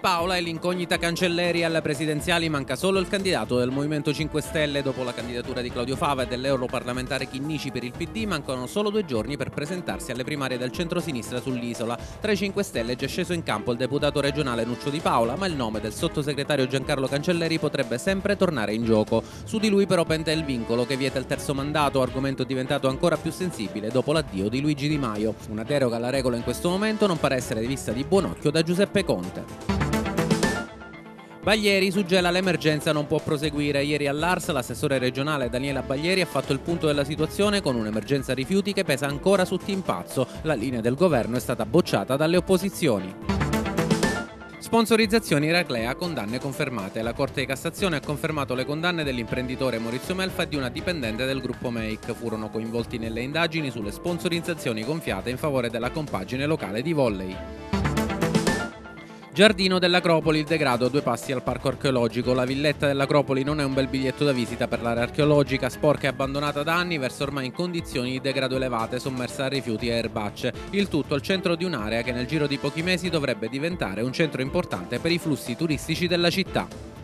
Di Paola è l'incognita cancelleri alle presidenziali, manca solo il candidato del Movimento 5 Stelle. Dopo la candidatura di Claudio Fava e dell'europarlamentare Chinnici per il PD, mancano solo due giorni per presentarsi alle primarie del centro-sinistra sull'isola. Tra i 5 Stelle è già sceso in campo il deputato regionale Nuccio Di Paola, ma il nome del sottosegretario Giancarlo Cancelleri potrebbe sempre tornare in gioco. Su di lui però pente il vincolo che vieta il terzo mandato, argomento diventato ancora più sensibile dopo l'addio di Luigi Di Maio. Una deroga alla regola in questo momento non pare essere vista di buon occhio da Giuseppe Conte. Baglieri suggela l'emergenza non può proseguire. Ieri all'Ars l'assessore regionale Daniela Baglieri ha fatto il punto della situazione con un'emergenza rifiuti che pesa ancora su Timpazzo. La linea del governo è stata bocciata dalle opposizioni. Sponsorizzazioni Eraclea, condanne confermate. La Corte di Cassazione ha confermato le condanne dell'imprenditore Maurizio Melfa e di una dipendente del gruppo Make. Furono coinvolti nelle indagini sulle sponsorizzazioni gonfiate in favore della compagine locale di volley. Giardino dell'Acropoli, il degrado a due passi al parco archeologico. La villetta dell'Acropoli non è un bel biglietto da visita per l'area archeologica, sporca e abbandonata da anni, verso ormai in condizioni di degrado elevate, sommersa a rifiuti e erbacce. Il tutto al centro di un'area che nel giro di pochi mesi dovrebbe diventare un centro importante per i flussi turistici della città.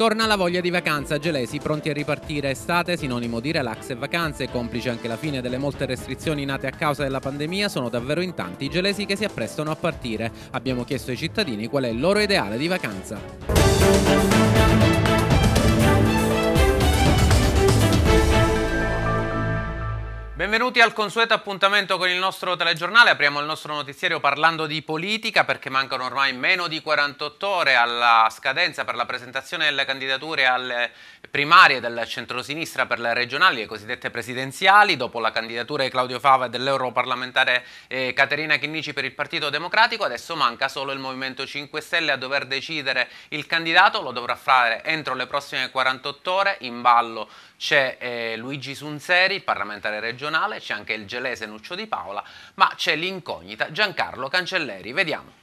Torna la voglia di vacanza, Gelesi pronti a ripartire estate, sinonimo di relax e vacanze, complice anche la fine delle molte restrizioni nate a causa della pandemia, sono davvero in tanti i gelesi che si apprestano a partire. Abbiamo chiesto ai cittadini qual è il loro ideale di vacanza. Benvenuti al consueto appuntamento con il nostro telegiornale, apriamo il nostro notiziario parlando di politica perché mancano ormai meno di 48 ore alla scadenza per la presentazione delle candidature alle primarie del centrosinistra per le regionali, le cosiddette presidenziali, dopo la candidatura di Claudio Fava e dell'europarlamentare eh, Caterina Chinnici per il Partito Democratico, adesso manca solo il Movimento 5 Stelle a dover decidere il candidato, lo dovrà fare entro le prossime 48 ore, in ballo c'è eh, Luigi Sunzeri, parlamentare regionale, c'è anche il gelese Nuccio Di Paola, ma c'è l'incognita Giancarlo Cancelleri. Vediamo.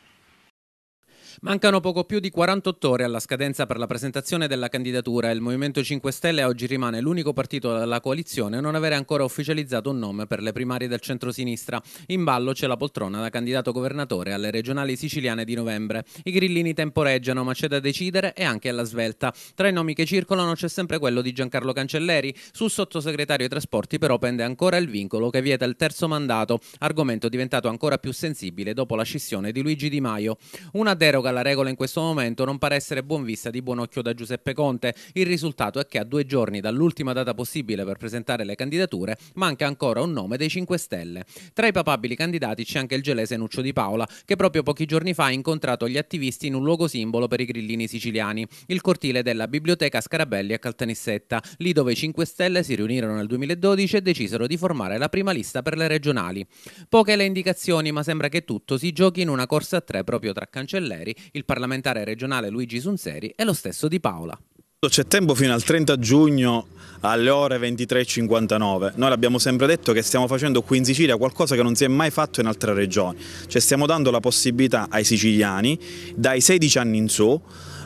Mancano poco più di 48 ore alla scadenza per la presentazione della candidatura e il Movimento 5 Stelle oggi rimane l'unico partito della coalizione a non avere ancora ufficializzato un nome per le primarie del centro-sinistra. In ballo c'è la poltrona da candidato governatore alle regionali siciliane di novembre. I grillini temporeggiano, ma c'è da decidere e anche alla svelta. Tra i nomi che circolano c'è sempre quello di Giancarlo Cancelleri. Sul sottosegretario ai trasporti però pende ancora il vincolo che vieta il terzo mandato, argomento diventato ancora più sensibile dopo la scissione di Luigi Di Maio. Una deroga gioca la regola in questo momento non pare essere buon vista di buon occhio da Giuseppe Conte. Il risultato è che a due giorni dall'ultima data possibile per presentare le candidature manca ancora un nome dei 5 Stelle. Tra i papabili candidati c'è anche il gelese Nuccio Di Paola, che proprio pochi giorni fa ha incontrato gli attivisti in un luogo simbolo per i grillini siciliani, il cortile della biblioteca Scarabelli a Caltanissetta, lì dove i 5 Stelle si riunirono nel 2012 e decisero di formare la prima lista per le regionali. Poche le indicazioni, ma sembra che tutto si giochi in una corsa a tre proprio tra cancelleri il parlamentare regionale Luigi Sunseri e lo stesso Di Paola. C'è tempo fino al 30 giugno alle ore 23.59. Noi l'abbiamo sempre detto che stiamo facendo qui in Sicilia qualcosa che non si è mai fatto in altre regioni. Cioè stiamo dando la possibilità ai siciliani dai 16 anni in su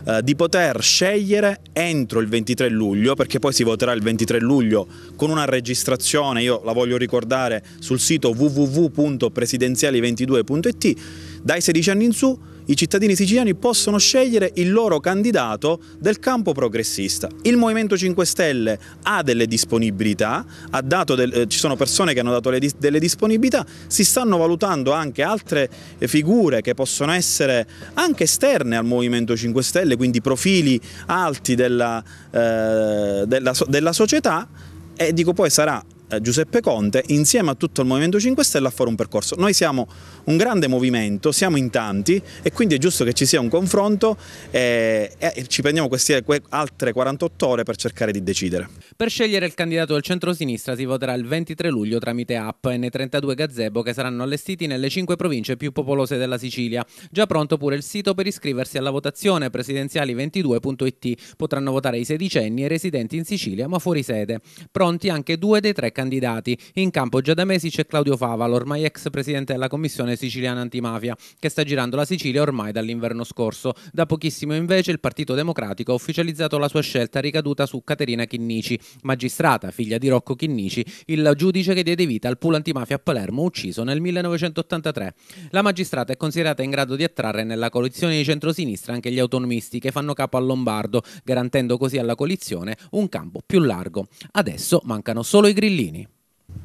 eh, di poter scegliere entro il 23 luglio, perché poi si voterà il 23 luglio con una registrazione, io la voglio ricordare, sul sito www.presidenziali22.it, dai 16 anni in su i cittadini siciliani possono scegliere il loro candidato del campo progressista. Il Movimento 5 Stelle ha delle disponibilità, ha del, eh, ci sono persone che hanno dato di, delle disponibilità, si stanno valutando anche altre eh, figure che possono essere anche esterne al Movimento 5 Stelle, quindi profili alti della, eh, della, della società e dico poi sarà eh, Giuseppe Conte insieme a tutto il Movimento 5 Stelle a fare un percorso. Noi siamo un grande movimento, siamo in tanti e quindi è giusto che ci sia un confronto e, eh, e ci prendiamo queste altre 48 ore per cercare di decidere. Per scegliere il candidato del centro-sinistra si voterà il 23 luglio tramite app e nei 32 gazebo che saranno allestiti nelle 5 province più popolose della Sicilia. Già pronto pure il sito per iscriversi alla votazione presidenziali22.it. Potranno votare i sedicenni e i residenti in Sicilia ma fuori sede. Pronti anche due dei tre candidati candidati. In campo già da mesi c'è Claudio Favalo, ormai ex presidente della commissione siciliana antimafia, che sta girando la Sicilia ormai dall'inverno scorso. Da pochissimo invece il Partito Democratico ha ufficializzato la sua scelta ricaduta su Caterina Chinnici, magistrata, figlia di Rocco Chinnici, il giudice che diede vita al pool antimafia a Palermo ucciso nel 1983. La magistrata è considerata in grado di attrarre nella coalizione di centrosinistra anche gli autonomisti che fanno capo al Lombardo, garantendo così alla coalizione un campo più largo. Adesso mancano solo i grillini.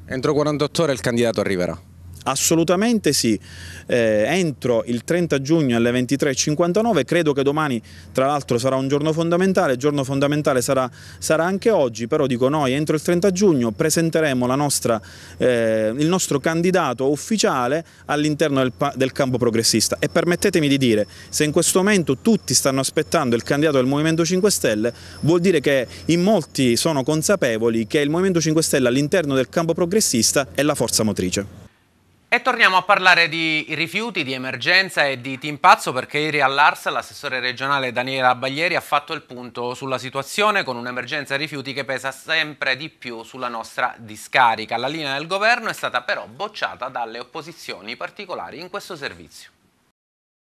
Entro 48 ore il candidato arriverà. Assolutamente sì, eh, entro il 30 giugno alle 23.59, credo che domani tra l'altro sarà un giorno fondamentale, giorno fondamentale sarà, sarà, anche oggi, però dico noi entro il 30 giugno presenteremo nostra, eh, il nostro candidato ufficiale all'interno del, del campo progressista e permettetemi di dire, se in questo momento tutti stanno aspettando il candidato del Movimento 5 Stelle, vuol dire che in molti sono consapevoli che il Movimento 5 Stelle all'interno del campo progressista è la forza motrice. E torniamo a parlare di rifiuti, di emergenza e di timpazzo perché ieri all'Ars l'assessore regionale Daniela Baglieri ha fatto il punto sulla situazione con un'emergenza rifiuti che pesa sempre di più sulla nostra discarica. La linea del governo è stata però bocciata dalle opposizioni particolari in questo servizio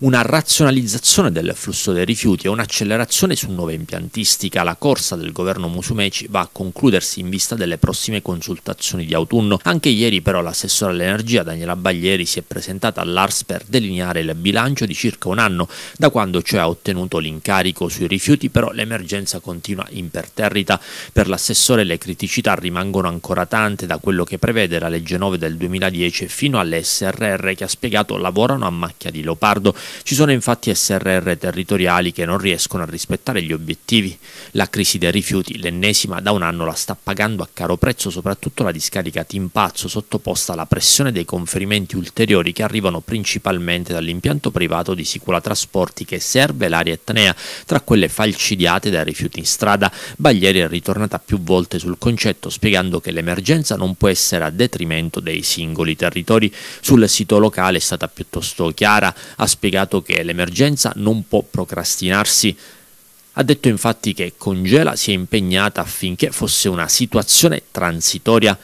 una razionalizzazione del flusso dei rifiuti e un'accelerazione su nuova impiantistica. La corsa del governo Musumeci va a concludersi in vista delle prossime consultazioni di autunno. Anche ieri però l'assessore all'energia Daniela Baglieri si è presentata all'ARS per delineare il bilancio di circa un anno, da quando cioè ha ottenuto l'incarico sui rifiuti, però l'emergenza continua imperterrita. Per l'assessore le criticità rimangono ancora tante, da quello che prevede la legge 9 del 2010 fino alle SRR che ha spiegato lavorano a macchia di leopardo. Ci sono infatti SRR territoriali che non riescono a rispettare gli obiettivi. La crisi dei rifiuti, l'ennesima da un anno, la sta pagando a caro prezzo soprattutto la discarica Timpazzo sottoposta alla pressione dei conferimenti ulteriori che arrivano principalmente dall'impianto privato di Sicula Trasporti che serve l'area etnea, tra quelle falcidiate dai rifiuti in strada. Baglieri è ritornata più volte sul concetto spiegando che l'emergenza non può essere a detrimento dei singoli territori. Sul sito locale è stata piuttosto chiara, ha spiegato spiegato che l'emergenza non può procrastinarsi. Ha detto infatti che Congela si è impegnata affinché fosse una situazione transitoria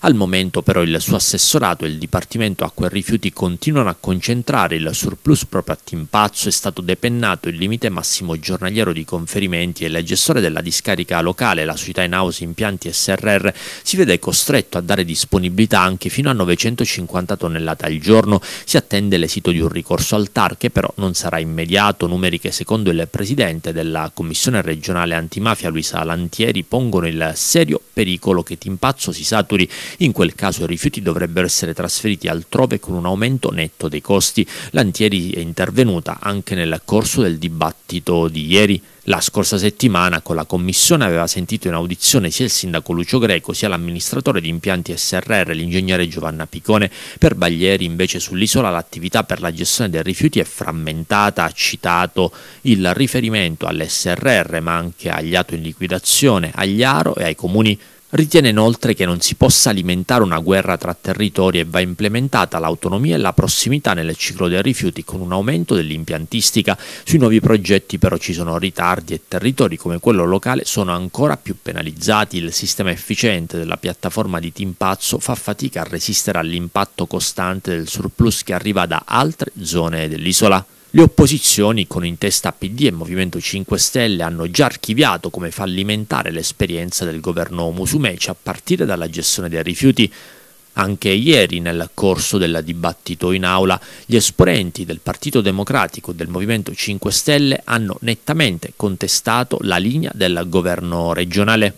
al momento però il suo assessorato e il Dipartimento Acqua e Rifiuti continuano a concentrare il surplus proprio a Timpazzo, è stato depennato il limite massimo giornaliero di conferimenti e il gestore della discarica locale, la società in house Impianti SRR, si vede costretto a dare disponibilità anche fino a 950 tonnellate al giorno. Si attende l'esito di un ricorso al TAR che però non sarà immediato, numeri che secondo il presidente della Commissione regionale antimafia Luisa Lantieri pongono il serio pericolo che Timpazzo si saturi in quel caso i rifiuti dovrebbero essere trasferiti altrove con un aumento netto dei costi. L'Antieri è intervenuta anche nel corso del dibattito di ieri. La scorsa settimana con la Commissione aveva sentito in audizione sia il sindaco Lucio Greco sia l'amministratore di impianti SRR, l'ingegnere Giovanna Picone. Per Baglieri invece sull'isola l'attività per la gestione dei rifiuti è frammentata, ha citato il riferimento all'SRR ma anche agli atto in liquidazione, agli aro e ai comuni Ritiene inoltre che non si possa alimentare una guerra tra territori e va implementata l'autonomia e la prossimità nel ciclo dei rifiuti con un aumento dell'impiantistica sui nuovi progetti, però ci sono ritardi e territori come quello locale sono ancora più penalizzati. Il sistema efficiente della piattaforma di Timpazzo fa fatica a resistere all'impatto costante del surplus che arriva da altre zone dell'isola. Le opposizioni, con in testa PD e Movimento 5 Stelle, hanno già archiviato come fallimentare l'esperienza del governo Musumeci a partire dalla gestione dei rifiuti anche ieri, nel corso del dibattito in aula, gli esponenti del Partito Democratico e del Movimento 5 Stelle hanno nettamente contestato la linea del governo regionale.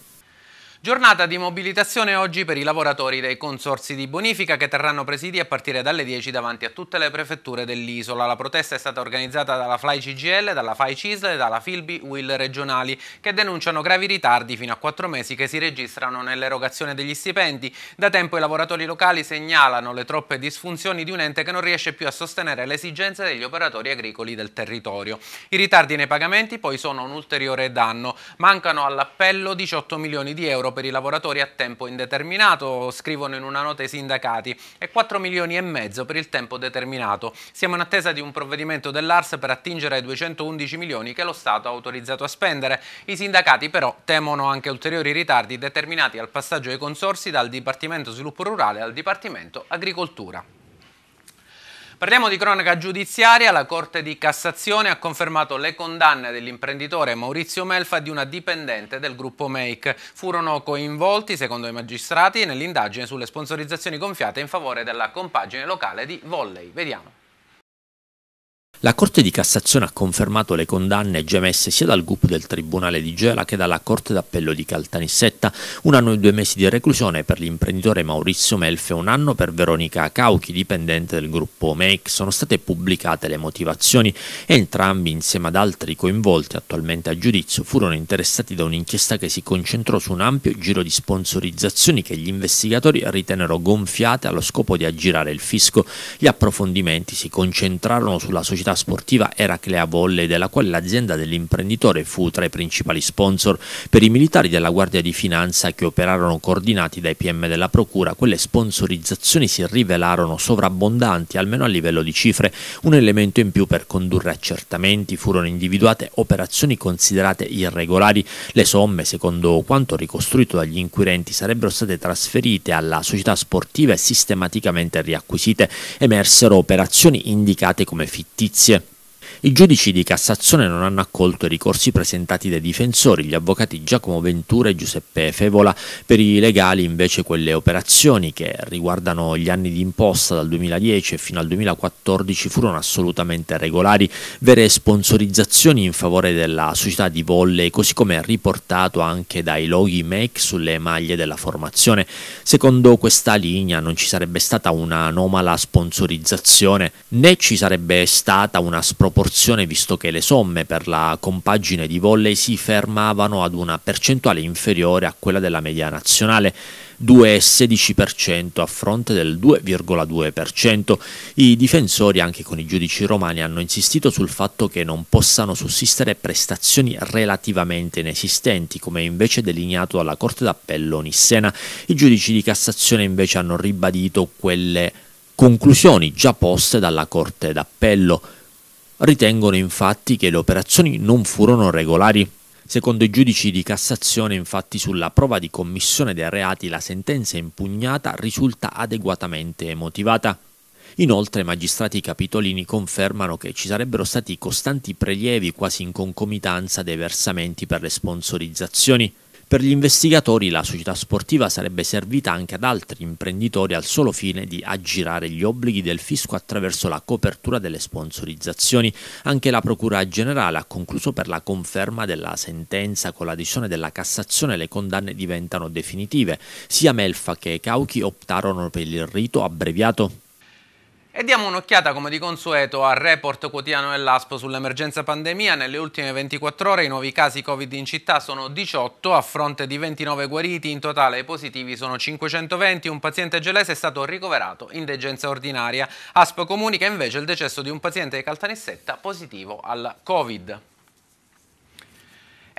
Giornata di mobilitazione oggi per i lavoratori dei consorsi di bonifica che terranno presidi a partire dalle 10 davanti a tutte le prefetture dell'isola. La protesta è stata organizzata dalla FLAI CGL, dalla FAI CISL e dalla Filbi Will regionali che denunciano gravi ritardi fino a 4 mesi che si registrano nell'erogazione degli stipendi. Da tempo i lavoratori locali segnalano le troppe disfunzioni di un ente che non riesce più a sostenere le esigenze degli operatori agricoli del territorio. I ritardi nei pagamenti poi sono un ulteriore danno. Mancano all'appello 18 milioni di euro euro per i lavoratori a tempo indeterminato, scrivono in una nota i sindacati, e 4 milioni e mezzo per il tempo determinato. Siamo in attesa di un provvedimento dell'ARS per attingere ai 211 milioni che lo Stato ha autorizzato a spendere. I sindacati però temono anche ulteriori ritardi determinati al passaggio ai consorsi dal Dipartimento Sviluppo Rurale al Dipartimento Agricoltura. Parliamo di cronaca giudiziaria, la Corte di Cassazione ha confermato le condanne dell'imprenditore Maurizio Melfa e di una dipendente del gruppo Make. Furono coinvolti, secondo i magistrati, nell'indagine sulle sponsorizzazioni gonfiate in favore della compagine locale di Volley. Vediamo. La Corte di Cassazione ha confermato le condanne gemesse sia dal GUP del Tribunale di Gela che dalla Corte d'Appello di Caltanissetta, un anno e due mesi di reclusione per l'imprenditore Maurizio Melfe e un anno per Veronica Cauchi, dipendente del gruppo Make. Sono state pubblicate le motivazioni e entrambi, insieme ad altri coinvolti attualmente a giudizio, furono interessati da un'inchiesta che si concentrò su un ampio giro di sponsorizzazioni che gli investigatori ritennero gonfiate allo scopo di aggirare il fisco. Gli approfondimenti si concentrarono sulla società società sportiva Eraclea Volley, della quale l'azienda dell'imprenditore fu tra i principali sponsor per i militari della Guardia di Finanza che operarono coordinati dai PM della Procura, quelle sponsorizzazioni si rivelarono sovrabbondanti, almeno a livello di cifre, un elemento in più per condurre accertamenti, furono individuate operazioni considerate irregolari, le somme, secondo quanto ricostruito dagli inquirenti, sarebbero state trasferite alla società sportiva e sistematicamente riacquisite, emersero operazioni indicate come fittizie в с I giudici di Cassazione non hanno accolto i ricorsi presentati dai difensori, gli avvocati Giacomo Ventura e Giuseppe Fevola, per i legali invece quelle operazioni che riguardano gli anni di imposta dal 2010 fino al 2014 furono assolutamente regolari, vere sponsorizzazioni in favore della società di volley, così come riportato anche dai loghi make sulle maglie della formazione. Secondo questa linea non ci sarebbe stata un'anomala sponsorizzazione né ci sarebbe stata una sproporzione proporzione visto che le somme per la compagine di volley si fermavano ad una percentuale inferiore a quella della media nazionale 2,16% a fronte del 2,2%. I difensori anche con i giudici romani hanno insistito sul fatto che non possano sussistere prestazioni relativamente inesistenti come invece delineato dalla Corte d'Appello Nissena. I giudici di Cassazione invece hanno ribadito quelle conclusioni già poste dalla Corte d'Appello. Ritengono infatti che le operazioni non furono regolari. Secondo i giudici di Cassazione, infatti, sulla prova di commissione dei reati la sentenza impugnata risulta adeguatamente motivata. Inoltre i magistrati capitolini confermano che ci sarebbero stati costanti prelievi quasi in concomitanza dei versamenti per le sponsorizzazioni. Per gli investigatori la società sportiva sarebbe servita anche ad altri imprenditori al solo fine di aggirare gli obblighi del fisco attraverso la copertura delle sponsorizzazioni. Anche la Procura Generale ha concluso per la conferma della sentenza con la decisione della Cassazione le condanne diventano definitive. Sia Melfa che Cauchi optarono per il rito abbreviato e diamo un'occhiata come di consueto al report quotidiano dell'ASPO sull'emergenza pandemia. Nelle ultime 24 ore i nuovi casi Covid in città sono 18 a fronte di 29 guariti, in totale i positivi sono 520, un paziente gelese è stato ricoverato in degenza ordinaria. ASPO comunica invece il decesso di un paziente di Caltanissetta positivo al Covid.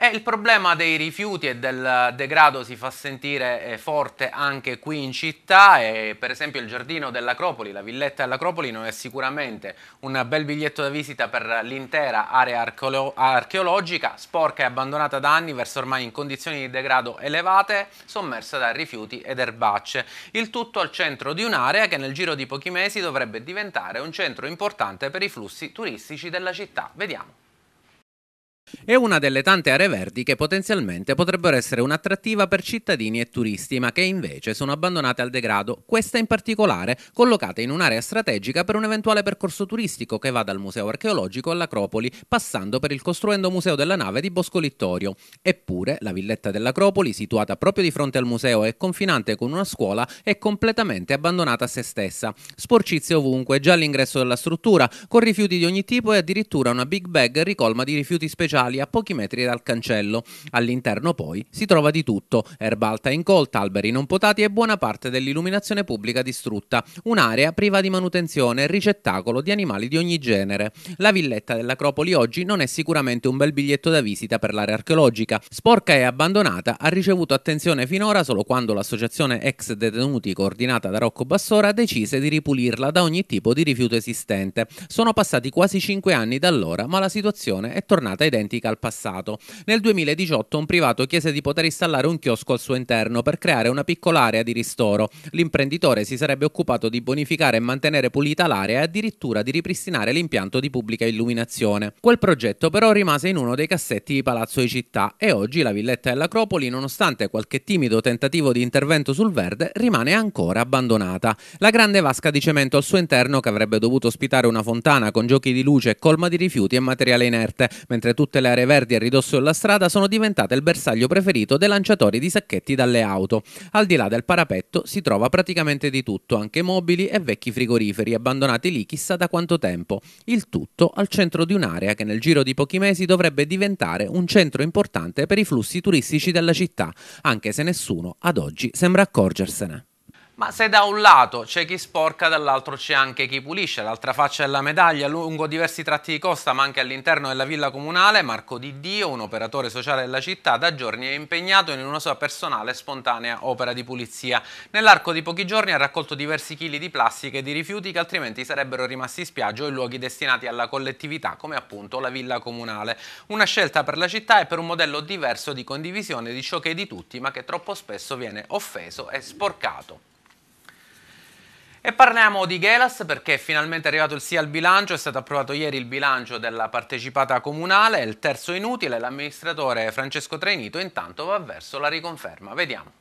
E eh, il problema dei rifiuti e del degrado si fa sentire eh, forte anche qui in città e per esempio il giardino dell'Acropoli, la villetta dell'Acropoli non è sicuramente un bel biglietto da visita per l'intera area archeologica, sporca e abbandonata da anni verso ormai in condizioni di degrado elevate, sommersa da rifiuti ed erbacce. Il tutto al centro di un'area che nel giro di pochi mesi dovrebbe diventare un centro importante per i flussi turistici della città. Vediamo. È una delle tante aree verdi che potenzialmente potrebbero essere un'attrattiva per cittadini e turisti, ma che invece sono abbandonate al degrado, questa in particolare collocata in un'area strategica per un eventuale percorso turistico che va dal Museo archeologico all'Acropoli, passando per il costruendo Museo della nave di Bosco Littorio. Eppure la villetta dell'Acropoli, situata proprio di fronte al museo e confinante con una scuola, è completamente abbandonata a se stessa. Sporcizie ovunque, già all'ingresso della struttura, con rifiuti di ogni tipo e addirittura una big bag ricolma di rifiuti speciali speciali a pochi metri dal cancello. All'interno poi si trova di tutto, erba alta incolta, alberi non potati e buona parte dell'illuminazione pubblica distrutta, un'area priva di manutenzione e ricettacolo di animali di ogni genere. La villetta dell'Acropoli oggi non è sicuramente un bel biglietto da visita per l'area archeologica, sporca e abbandonata, ha ricevuto attenzione finora solo quando l'associazione ex detenuti coordinata da Rocco Bassora decise di ripulirla da ogni tipo di rifiuto esistente. Sono passati quasi 5 anni da allora, ma la situazione è tornata identica identica al passato. Nel 2018 un privato chiese di poter installare un chiosco al suo interno per creare una piccola area di ristoro. L'imprenditore si sarebbe occupato di bonificare e mantenere pulita l'area e addirittura di ripristinare l'impianto di pubblica illuminazione. Quel progetto però rimase in uno dei cassetti di Palazzo di Città e oggi la villetta dell'Acropoli, nonostante qualche timido tentativo di intervento sul verde, rimane ancora abbandonata. La grande vasca di cemento al suo interno, che avrebbe dovuto ospitare una fontana con giochi di luce colma di rifiuti e materiale inerte, mentre tutte tutte le aree verdi a ridosso della strada sono diventate il bersaglio preferito dei lanciatori di sacchetti dalle auto. Al di là del parapetto si trova praticamente di tutto, anche mobili e vecchi frigoriferi abbandonati lì chissà da quanto tempo. Il tutto al centro di un'area che nel giro di pochi mesi dovrebbe diventare un centro importante per i flussi turistici della città, anche se nessuno ad oggi sembra accorgersene ma se da un lato c'è chi sporca, dall'altro c'è anche chi pulisce. L'altra faccia della medaglia, lungo diversi tratti di costa, ma anche all'interno della villa comunale, Marco Di Dio, un operatore sociale della città, da giorni è impegnato in una sua personale e spontanea opera di pulizia. Nell'arco di pochi giorni ha raccolto diversi chili di plastica e di rifiuti che altrimenti sarebbero rimasti in spiaggia o in luoghi destinati alla collettività, come appunto la villa comunale. Una scelta per la città e per un modello diverso di condivisione di ciò che è di tutti, ma che troppo spesso viene offeso e sporcato. E parliamo di Gelas perché è finalmente arrivato il sì al bilancio, è stato approvato ieri il bilancio della partecipata comunale, il terzo inutile, l'amministratore Francesco Trainito intanto va verso la riconferma, vediamo.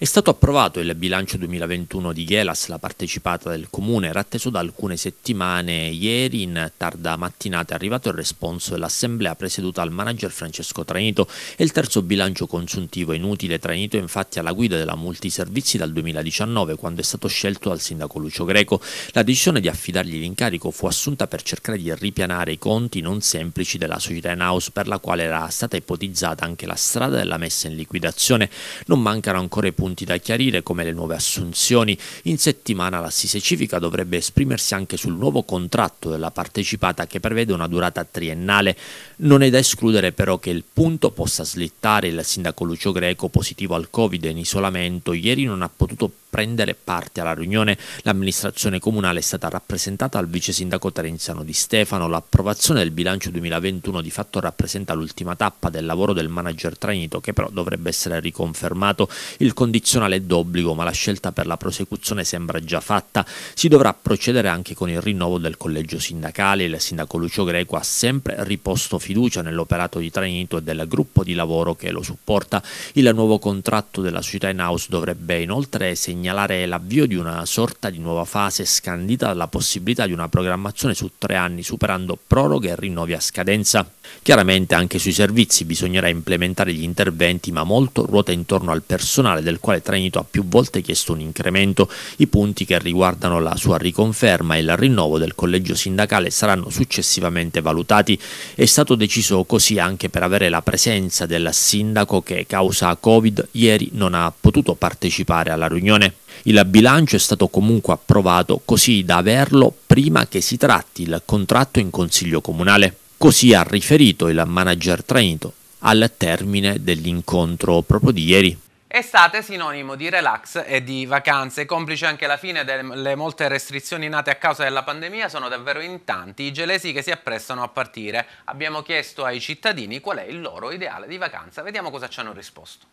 È stato approvato il bilancio 2021 di Ghelas, la partecipata del comune era atteso da alcune settimane. Ieri in tarda mattinata è arrivato il responso dell'assemblea presieduta al manager Francesco Trainito. È il terzo bilancio consuntivo inutile. Tranito è infatti alla guida della multiservizi dal 2019 quando è stato scelto dal sindaco Lucio Greco. La decisione di affidargli l'incarico fu assunta per cercare di ripianare i conti non semplici della società in house per la quale era stata ipotizzata anche la strada della messa in liquidazione. Non mancano ancora i punti punti da chiarire come le nuove assunzioni. In settimana l'assise civica dovrebbe esprimersi anche sul nuovo contratto della partecipata che prevede una durata triennale. Non è da escludere però che il punto possa slittare. Il sindaco Lucio Greco, positivo al Covid in isolamento, ieri non ha potuto prendere parte alla riunione. L'amministrazione comunale è stata rappresentata al vice sindaco Terenziano Di Stefano. L'approvazione del bilancio 2021 di fatto rappresenta l'ultima tappa del lavoro del manager Trainito che però dovrebbe essere riconfermato. Il condizionale è d'obbligo ma la scelta per la prosecuzione sembra già fatta. Si dovrà procedere anche con il rinnovo del collegio sindacale. Il sindaco Lucio Greco ha sempre riposto fiducia nell'operato di Trainito e del gruppo di lavoro che lo supporta. Il nuovo contratto della società in house dovrebbe inoltre segnare segnalare l'avvio di una sorta di nuova fase scandita dalla possibilità di una programmazione su tre anni superando proroghe e rinnovi a scadenza. Chiaramente anche sui servizi bisognerà implementare gli interventi ma molto ruota intorno al personale del quale Trenito ha più volte chiesto un incremento. I punti che riguardano la sua riconferma e il rinnovo del collegio sindacale saranno successivamente valutati. È stato deciso così anche per avere la presenza del sindaco che causa Covid ieri non ha potuto partecipare alla riunione. Il bilancio è stato comunque approvato così da averlo prima che si tratti il contratto in consiglio comunale. Così ha riferito il manager trainito al termine dell'incontro proprio di ieri. Estate sinonimo di relax e di vacanze, complice anche la fine delle molte restrizioni nate a causa della pandemia, sono davvero in tanti i gelesi che si apprestano a partire. Abbiamo chiesto ai cittadini qual è il loro ideale di vacanza, vediamo cosa ci hanno risposto.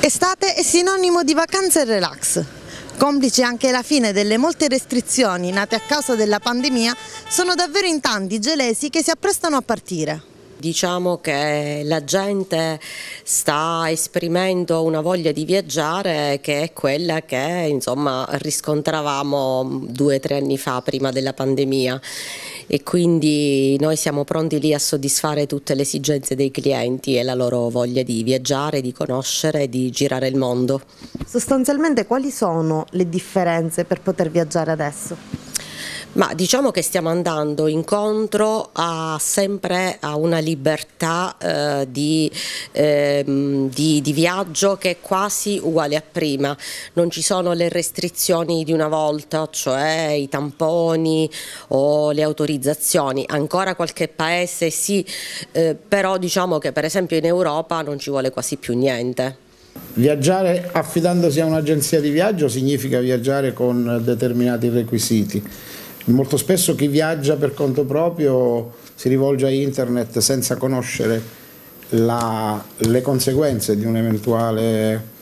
Estate è sinonimo di vacanza e relax. Complice anche la fine delle molte restrizioni nate a causa della pandemia, sono davvero in tanti gelesi che si apprestano a partire. Diciamo che la gente sta esprimendo una voglia di viaggiare che è quella che insomma, riscontravamo due o tre anni fa prima della pandemia e quindi noi siamo pronti lì a soddisfare tutte le esigenze dei clienti e la loro voglia di viaggiare, di conoscere, di girare il mondo. Sostanzialmente quali sono le differenze per poter viaggiare adesso? Ma diciamo che stiamo andando incontro a sempre a una libertà eh, di, eh, di, di, viaggio che è quasi uguale a prima. Non ci sono le restrizioni di una volta, cioè i tamponi o le autorizzazioni. Ancora qualche paese sì, eh, però diciamo che per esempio in Europa non ci vuole quasi più niente. Viaggiare affidandosi a un'agenzia di viaggio significa viaggiare con determinati requisiti Molto spesso chi viaggia per conto proprio si rivolge a internet senza conoscere la, le conseguenze di un eventuale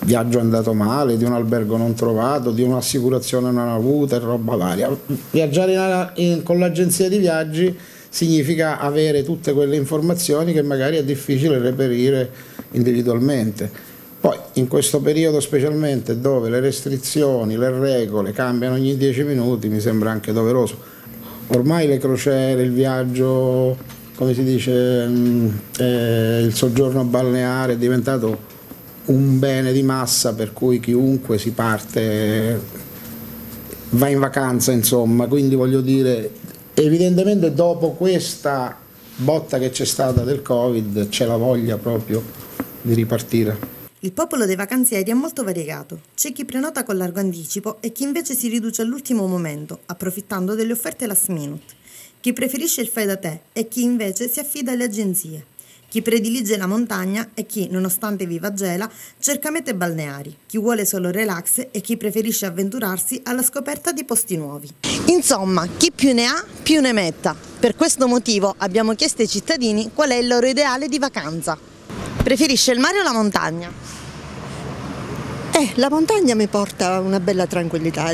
viaggio andato male, di un albergo non trovato, di un'assicurazione non avuta e roba varia. Viaggiare in, in, con l'agenzia di viaggi significa avere tutte quelle informazioni che magari è difficile reperire individualmente poi in questo periodo specialmente dove le restrizioni, le regole cambiano ogni 10 minuti mi sembra anche doveroso. Ormai le crociere, il viaggio, come si dice, mm, eh, il soggiorno balneare è diventato un bene di massa per cui chiunque si parte va in vacanza, insomma, quindi voglio dire, evidentemente dopo questa botta che c'è stata del Covid c'è la voglia proprio di ripartire. Il popolo dei vacanzieri è molto variegato. C'è chi prenota con largo anticipo e chi invece si riduce all'ultimo momento, approfittando delle offerte last minute. Chi preferisce il fai da te e chi invece si affida alle agenzie. Chi predilige la montagna e chi, nonostante viva Gela, cerca mete balneari, chi vuole solo relax e chi preferisce avventurarsi alla scoperta di posti nuovi. Insomma, chi più ne ha, più ne metta. Per questo motivo abbiamo chiesto ai cittadini qual è il loro ideale di vacanza. Preferisce il mare o la montagna? Eh, la montagna mi porta una bella tranquillità,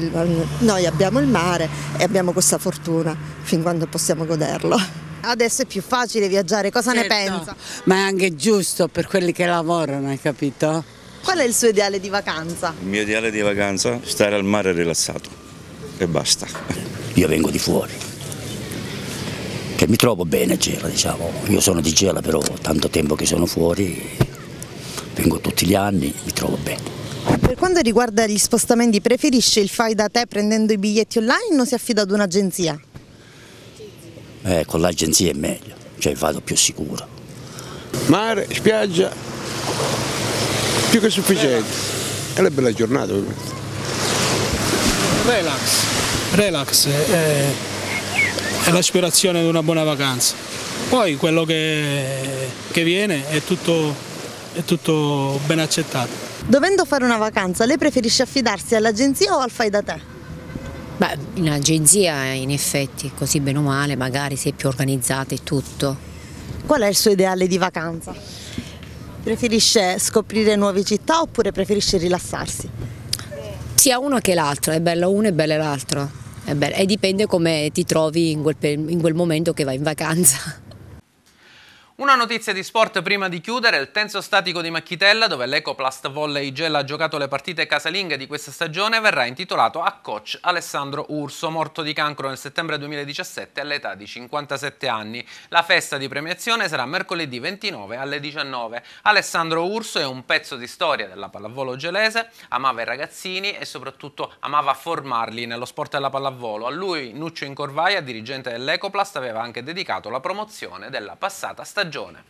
noi abbiamo il mare e abbiamo questa fortuna fin quando possiamo goderlo. Adesso è più facile viaggiare, cosa certo, ne pensa? Ma è anche giusto per quelli che lavorano, hai capito? Qual è il suo ideale di vacanza? Il mio ideale di vacanza è stare al mare rilassato e basta. Io vengo di fuori che mi trovo bene a Gela, diciamo. io sono di Gela però tanto tempo che sono fuori, vengo tutti gli anni, mi trovo bene. Per quanto riguarda gli spostamenti, preferisce il fai da te prendendo i biglietti online o si affida ad un'agenzia? Eh, con l'agenzia è meglio, cioè vado più sicuro. Mare, spiaggia, più che sufficiente. È una bella giornata. Relax, relax. Eh è l'aspirazione di una buona vacanza. Poi quello che, che viene è tutto, è tutto ben accettato. Dovendo fare una vacanza, lei preferisce affidarsi all'agenzia o al fai da te? Beh, in agenzia in effetti, così bene o male, magari sei più organizzata e tutto. Qual è il suo ideale di vacanza? Preferisce scoprire nuove città oppure preferisce rilassarsi? Sia uno che l'altro, è bello uno e bello l'altro. Eh e dipende come ti trovi in quel, in quel momento che vai in vacanza. Una notizia di sport prima di chiudere, il tenso statico di Macchitella, dove l'Ecoplast Volley Gel ha giocato le partite casalinghe di questa stagione, verrà intitolato a coach Alessandro Urso, morto di cancro nel settembre 2017 all'età di 57 anni. La festa di premiazione sarà mercoledì 29 alle 19. Alessandro Urso è un pezzo di storia della pallavolo gelese, amava i ragazzini e soprattutto amava formarli nello sport della pallavolo. A lui Nuccio Incorvaia, dirigente dell'Ecoplast, aveva anche dedicato la promozione della passata stagione stagione.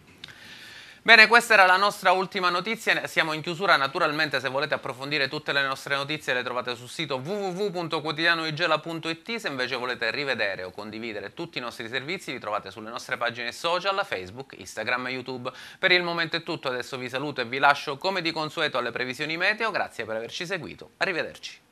Bene, questa era la nostra ultima notizia, siamo in chiusura, naturalmente se volete approfondire tutte le nostre notizie le trovate sul sito www.quotidianoigela.it, se invece volete rivedere o condividere tutti i nostri servizi li trovate sulle nostre pagine social, Facebook, Instagram e YouTube. Per il momento è tutto, adesso vi saluto e vi lascio come di consueto alle previsioni meteo, grazie per averci seguito, arrivederci.